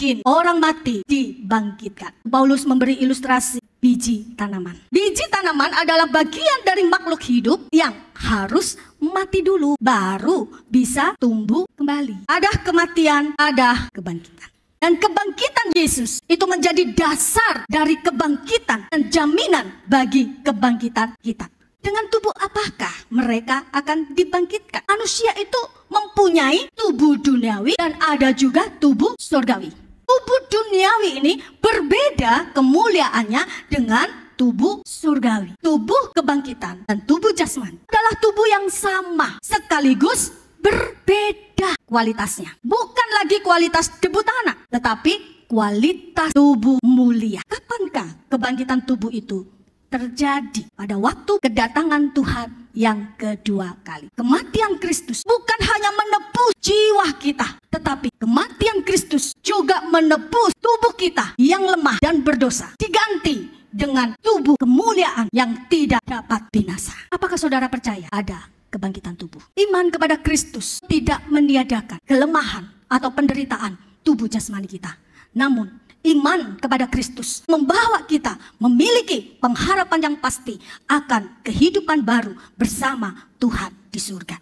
yakin orang mati dibangkitkan. Paulus memberi ilustrasi biji tanaman. Biji tanaman adalah bagian dari makhluk hidup yang harus mati dulu baru bisa tumbuh kembali. Ada kematian, ada kebangkitan. Dan kebangkitan Yesus itu menjadi dasar dari kebangkitan dan jaminan bagi kebangkitan kita. Dengan tubuh apakah mereka akan dibangkitkan? Manusia itu mempunyai tubuh duniawi dan ada juga tubuh surgawi tubuh duniawi ini berbeda kemuliaannya dengan tubuh surgawi, tubuh kebangkitan dan tubuh jasman adalah tubuh yang sama sekaligus berbeda kualitasnya. Bukan lagi kualitas debu tanah, tetapi kualitas tubuh mulia. Kapankah kebangkitan tubuh itu terjadi? Pada waktu kedatangan Tuhan yang kedua kali. Kematian Kristus bukan hanya menebus jiwa kita, Kristus juga menebus tubuh kita yang lemah dan berdosa. Diganti dengan tubuh kemuliaan yang tidak dapat binasa. Apakah saudara percaya ada kebangkitan tubuh? Iman kepada Kristus tidak meniadakan kelemahan atau penderitaan tubuh jasmani kita. Namun, iman kepada Kristus membawa kita memiliki pengharapan yang pasti akan kehidupan baru bersama Tuhan di surga.